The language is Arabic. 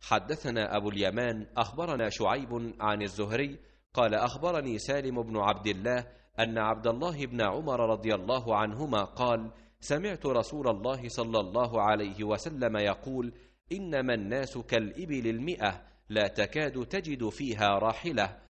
حدثنا أبو اليمان أخبرنا شعيب عن الزهري قال أخبرني سالم بن عبد الله أن عبد الله بن عمر رضي الله عنهما قال سمعت رسول الله صلى الله عليه وسلم يقول إنما الناس كالإبل المئة لا تكاد تجد فيها راحلة